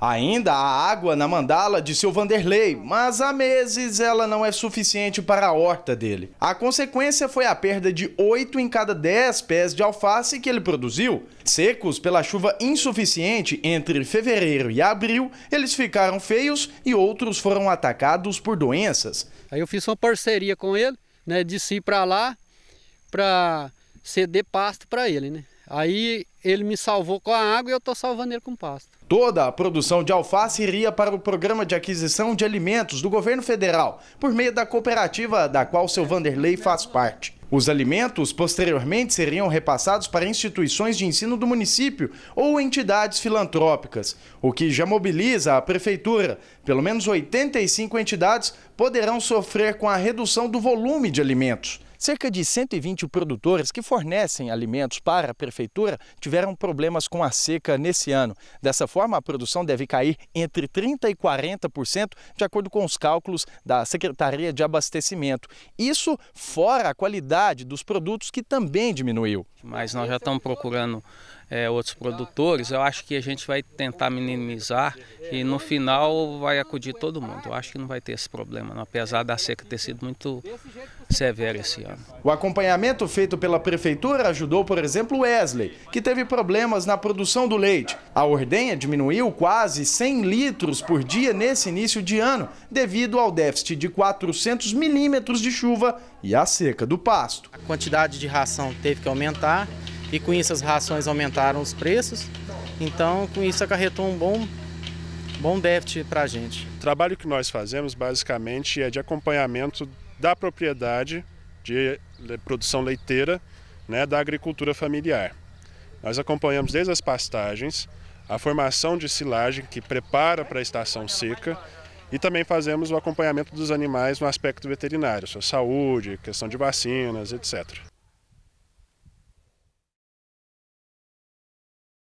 Ainda há água na mandala de seu Vanderlei, mas há meses ela não é suficiente para a horta dele. A consequência foi a perda de 8 em cada 10 pés de alface que ele produziu. Secos pela chuva insuficiente entre fevereiro e abril, eles ficaram feios e outros foram atacados por doenças. Aí eu fiz uma parceria com ele, né, de si para lá, para ceder pasto para ele, né? Aí ele me salvou com a água e eu estou salvando ele com pasto. Toda a produção de alface iria para o Programa de Aquisição de Alimentos do Governo Federal, por meio da cooperativa da qual seu Vanderlei faz parte. Os alimentos posteriormente seriam repassados para instituições de ensino do município ou entidades filantrópicas, o que já mobiliza a prefeitura. Pelo menos 85 entidades poderão sofrer com a redução do volume de alimentos. Cerca de 120 produtores que fornecem alimentos para a prefeitura tiveram problemas com a seca nesse ano. Dessa forma, a produção deve cair entre 30% e 40%, de acordo com os cálculos da Secretaria de Abastecimento. Isso fora a qualidade dos produtos, que também diminuiu. Mas nós já estamos procurando é, outros produtores. Eu acho que a gente vai tentar minimizar e no final vai acudir todo mundo. Eu acho que não vai ter esse problema, não, apesar da seca ter sido muito severa esse ano. O acompanhamento feito pela prefeitura ajudou, por exemplo, Wesley, que teve problemas na produção do leite. A ordenha diminuiu quase 100 litros por dia nesse início de ano, devido ao déficit de 400 milímetros de chuva e a seca do pasto. A quantidade de ração teve que aumentar e com isso as rações aumentaram os preços. Então, com isso acarretou um bom bom déficit para a gente. O trabalho que nós fazemos basicamente é de acompanhamento da propriedade de produção leiteira né, da agricultura familiar. Nós acompanhamos desde as pastagens, a formação de silagem que prepara para a estação seca e também fazemos o acompanhamento dos animais no aspecto veterinário, sua saúde, questão de vacinas, etc.